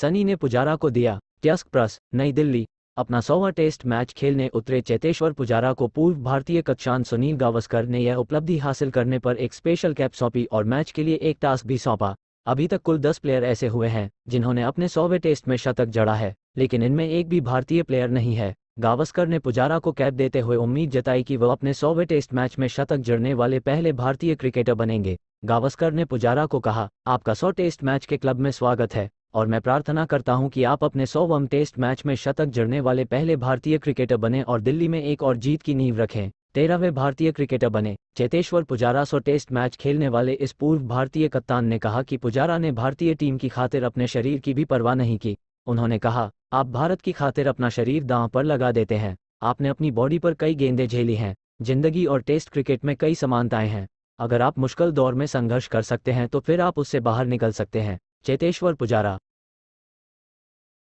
सनी ने पुजारा को दिया ट्यस्क प्रस नई दिल्ली अपना सौवा टेस्ट मैच खेलने उतरे चेतेश्वर पुजारा को पूर्व भारतीय कक्षान सुनील गावस्कर ने यह उपलब्धि हासिल करने पर एक स्पेशल कैप सौंपी और मैच के लिए एक टास्क भी सौंपा अभी तक कुल दस प्लेयर ऐसे हुए हैं जिन्होंने अपने सौवे टेस्ट में शतक जड़ा है लेकिन इनमें एक भी भारतीय प्लेयर नहीं है गावस्कर ने पुजारा को कैप देते हुए उम्मीद जताई कि वह अपने सौवे टेस्ट मैच में शतक जड़ने वाले पहले भारतीय क्रिकेटर बनेंगे गावस्कर ने पुजारा को कहा आपका सौ टेस्ट मैच के क्लब में स्वागत है और मैं प्रार्थना करता हूं कि आप अपने सौवम टेस्ट मैच में शतक जड़ने वाले पहले भारतीय क्रिकेटर बने और दिल्ली में एक और जीत की नींव रखें तेरहवें भारतीय क्रिकेटर बने चेतेश्वर पुजारा सौ टेस्ट मैच खेलने वाले इस पूर्व भारतीय कप्तान ने कहा कि पुजारा ने भारतीय टीम की खातिर अपने शरीर की भी परवाह नहीं की उन्होंने कहा आप भारत की खातिर अपना शरीर दांव पर लगा देते हैं आपने अपनी बॉडी पर कई गेंदें झेली हैं जिंदगी और टेस्ट क्रिकेट में कई समानताएं हैं अगर आप मुश्किल दौर में संघर्ष कर सकते हैं तो फिर आप उससे बाहर निकल सकते हैं चेतेश्वर पुजारा